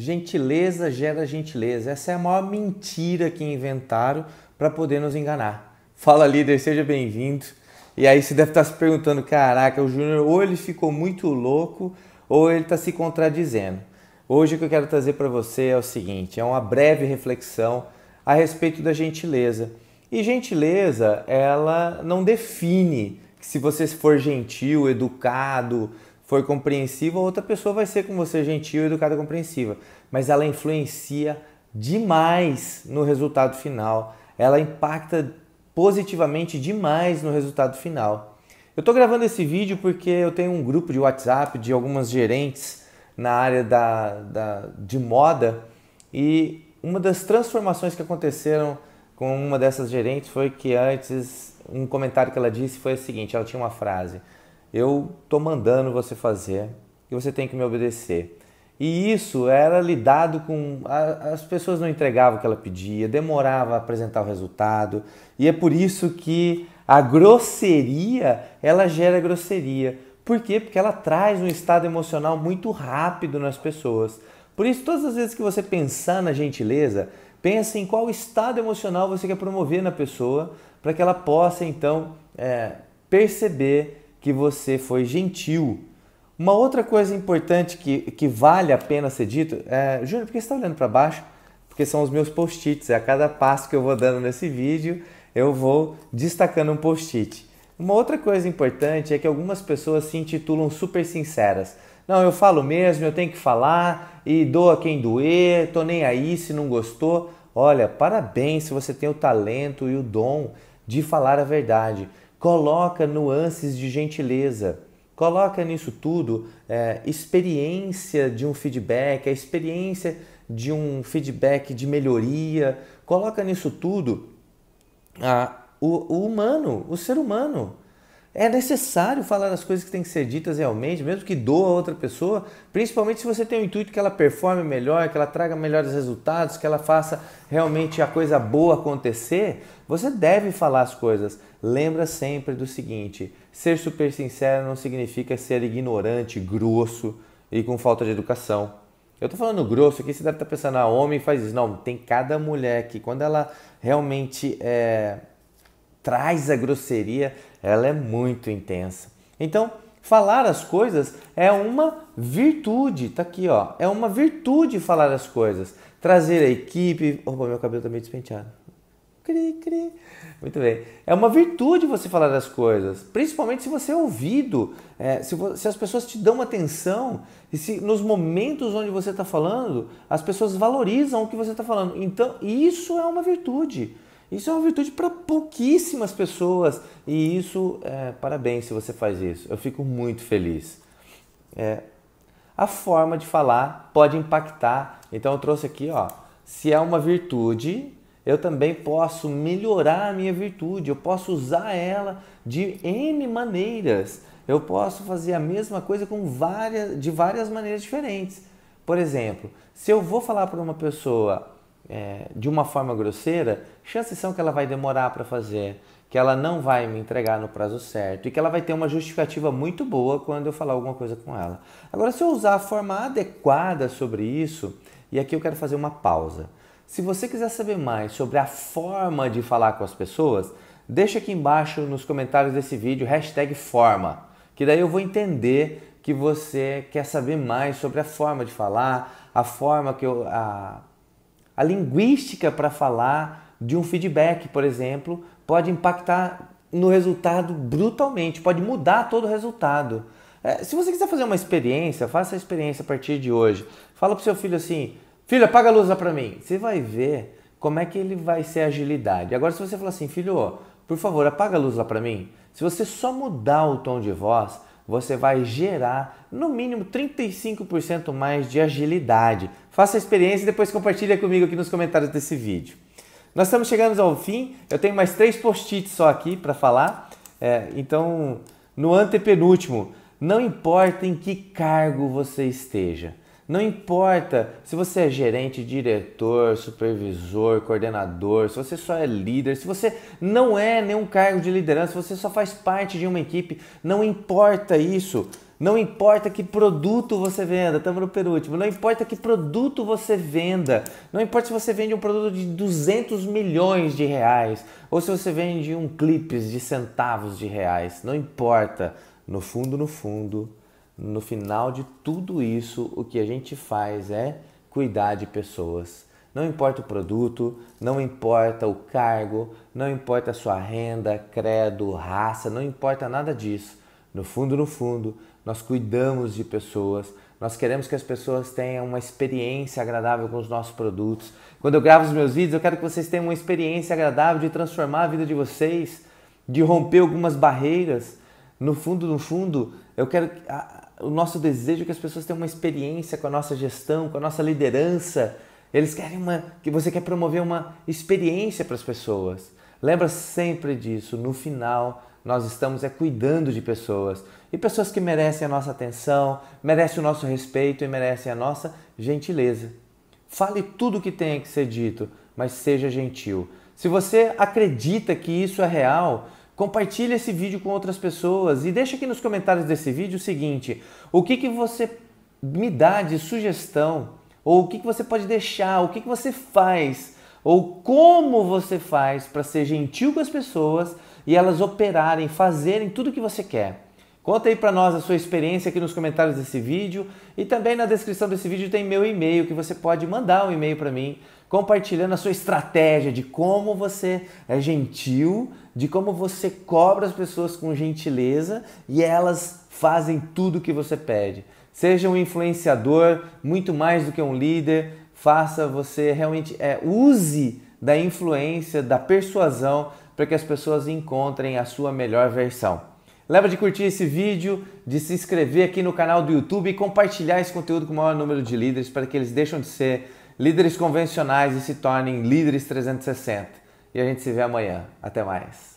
Gentileza gera gentileza. Essa é a maior mentira que inventaram para poder nos enganar. Fala líder, seja bem-vindo. E aí você deve estar se perguntando, caraca, o Júnior ou ele ficou muito louco ou ele está se contradizendo. Hoje o que eu quero trazer para você é o seguinte, é uma breve reflexão a respeito da gentileza. E gentileza, ela não define que se você for gentil, educado, for compreensiva, outra pessoa vai ser com você gentil, educada, compreensiva. Mas ela influencia demais no resultado final. Ela impacta positivamente demais no resultado final. Eu estou gravando esse vídeo porque eu tenho um grupo de WhatsApp de algumas gerentes na área da, da, de moda e uma das transformações que aconteceram com uma dessas gerentes foi que antes um comentário que ela disse foi o seguinte: ela tinha uma frase eu estou mandando você fazer e você tem que me obedecer. E isso era lidado com. As pessoas não entregavam o que ela pedia, demorava a apresentar o resultado, e é por isso que a grosseria ela gera grosseria. Por quê? Porque ela traz um estado emocional muito rápido nas pessoas. Por isso, todas as vezes que você pensar na gentileza, pense em qual estado emocional você quer promover na pessoa para que ela possa então é, perceber que você foi gentil. Uma outra coisa importante que, que vale a pena ser dito é, Júnior, por que você está olhando para baixo? Porque são os meus post-its. É a cada passo que eu vou dando nesse vídeo, eu vou destacando um post-it. Uma outra coisa importante é que algumas pessoas se intitulam super sinceras. Não, eu falo mesmo, eu tenho que falar e dou a quem doer, tô nem aí se não gostou. Olha, parabéns se você tem o talento e o dom de falar a verdade coloca nuances de gentileza, coloca nisso tudo é, experiência de um feedback, a experiência de um feedback de melhoria, coloca nisso tudo a, o, o humano, o ser humano é necessário falar as coisas que têm que ser ditas realmente, mesmo que doa a outra pessoa, principalmente se você tem o intuito que ela performe melhor, que ela traga melhores resultados, que ela faça realmente a coisa boa acontecer, você deve falar as coisas. Lembra sempre do seguinte: ser super sincero não significa ser ignorante, grosso e com falta de educação. Eu estou falando grosso aqui, você deve estar tá pensando, ah, homem faz isso. Não, tem cada mulher que quando ela realmente é, traz a grosseria, ela é muito intensa. Então, falar as coisas é uma virtude, tá aqui, ó. É uma virtude falar as coisas. Trazer a equipe. Opa, meu cabelo tá meio despenteado. Cri, cri. Muito bem. É uma virtude você falar as coisas, principalmente se você é ouvido, é, se, se, as pessoas te dão atenção e se nos momentos onde você está falando, as pessoas valorizam o que você está falando. Então, isso é uma virtude. Isso é uma virtude para pouquíssimas pessoas e isso, é, parabéns se você faz isso. Eu fico muito feliz. É, a forma de falar pode impactar. Então eu trouxe aqui, ó, se é uma virtude, eu também posso melhorar a minha virtude. Eu posso usar ela de n maneiras. Eu posso fazer a mesma coisa com várias, de várias maneiras diferentes. Por exemplo, se eu vou falar para uma pessoa é, de uma forma grosseira, chances são que ela vai demorar para fazer, que ela não vai me entregar no prazo certo e que ela vai ter uma justificativa muito boa quando eu falar alguma coisa com ela. Agora, se eu usar a forma adequada sobre isso, e aqui eu quero fazer uma pausa. Se você quiser saber mais sobre a forma de falar com as pessoas, deixa aqui embaixo nos comentários desse vídeo hashtag forma, que daí eu vou entender que você quer saber mais sobre a forma de falar, a forma que eu. A, a linguística para falar de um feedback, por exemplo, pode impactar no resultado brutalmente, pode mudar todo o resultado. É, se você quiser fazer uma experiência, faça a experiência a partir de hoje. Fala o seu filho assim: "Filho, apaga a luz lá para mim". Você vai ver como é que ele vai ser agilidade. Agora se você falar assim: "Filho, ó, por favor, apaga a luz lá para mim". Se você só mudar o tom de voz, você vai gerar no mínimo 35% mais de agilidade. Faça a experiência e depois compartilha comigo aqui nos comentários desse vídeo. Nós estamos chegando ao fim, eu tenho mais três post-its só aqui para falar. É, então, no antepenúltimo, não importa em que cargo você esteja, não importa se você é gerente, diretor, supervisor, coordenador, se você só é líder, se você não é nenhum cargo de liderança, se você só faz parte de uma equipe, não importa isso. Não importa que produto você venda, estamos no penúltimo. Não importa que produto você venda, não importa se você vende um produto de 200 milhões de reais ou se você vende um clipe de centavos de reais, não importa. No fundo, no fundo, no final de tudo isso, o que a gente faz é cuidar de pessoas. Não importa o produto, não importa o cargo, não importa a sua renda, credo, raça, não importa nada disso. No fundo, no fundo, nós cuidamos de pessoas, nós queremos que as pessoas tenham uma experiência agradável com os nossos produtos. Quando eu gravo os meus vídeos, eu quero que vocês tenham uma experiência agradável de transformar a vida de vocês, de romper algumas barreiras. No fundo, no fundo, eu quero o nosso desejo é que as pessoas tenham uma experiência com a nossa gestão, com a nossa liderança. Eles querem uma que você quer promover uma experiência para as pessoas. Lembra sempre disso, no final nós estamos é cuidando de pessoas e pessoas que merecem a nossa atenção, merecem o nosso respeito e merecem a nossa gentileza. Fale tudo o que tem que ser dito, mas seja gentil. Se você acredita que isso é real, Compartilhe esse vídeo com outras pessoas e deixa aqui nos comentários desse vídeo o seguinte: o que, que você me dá de sugestão? Ou o que, que você pode deixar? O que, que você faz? Ou como você faz para ser gentil com as pessoas e elas operarem, fazerem tudo o que você quer? Conta aí para nós a sua experiência aqui nos comentários desse vídeo e também na descrição desse vídeo tem meu e-mail que você pode mandar um e-mail para mim compartilhando a sua estratégia de como você é gentil, de como você cobra as pessoas com gentileza e elas fazem tudo o que você pede. Seja um influenciador, muito mais do que um líder, faça você realmente é, use da influência, da persuasão para que as pessoas encontrem a sua melhor versão. Lembra de curtir esse vídeo, de se inscrever aqui no canal do YouTube e compartilhar esse conteúdo com o maior número de líderes para que eles deixem de ser líderes convencionais e se tornem líderes 360. E a gente se vê amanhã. Até mais.